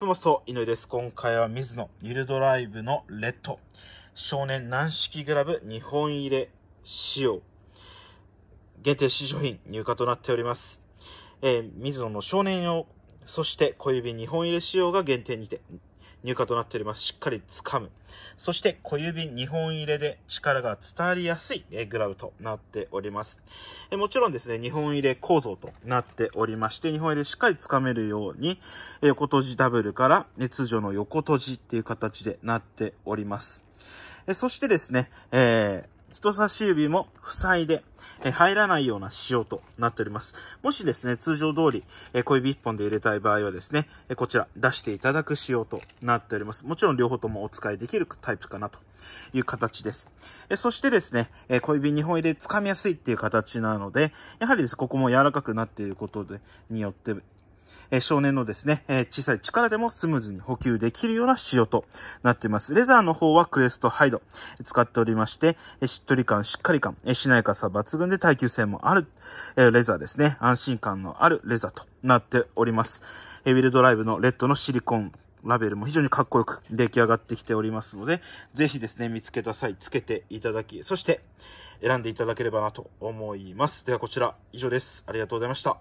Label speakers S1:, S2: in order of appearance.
S1: どうもそう、井上です。今回は水野、ニルドライブのレッド、少年軟式グラブ2本入れ仕様、限定新商品入荷となっております。えー、水野の少年用、そして小指2本入れ仕様が限定にて入荷となっております。しっかり掴む。そして小指2本入れで力が伝わりやすいグラブとなっております。もちろんですね、2本入れ構造となっておりまして、2本入れしっかり掴めるように、横閉じダブルから通常の横閉じっていう形でなっております。そしてですね、えー人差し指も塞いで、え入らないような仕様となっております。もしですね、通常通り、え小指1本で入れたい場合はですね、えこちら出していただく仕様となっております。もちろん両方ともお使いできるタイプかなという形です。えそしてですね、え小指2本入れ掴みやすいっていう形なので、やはりです、ここも柔らかくなっていることで、によってえ少年のですね、え小さい力でもスムーズに補給できるような仕様となっています。レザーの方はクエストハイド使っておりまして、えしっとり感、しっかり感、えしなやかさ抜群で耐久性もある、えレザーですね。安心感のあるレザーとなっております。えウィルドライブのレッドのシリコンラベルも非常にかっこよく出来上がってきておりますので、ぜひですね、見つけた際、つけていただき、そして選んでいただければなと思います。ではこちら、以上です。ありがとうございました。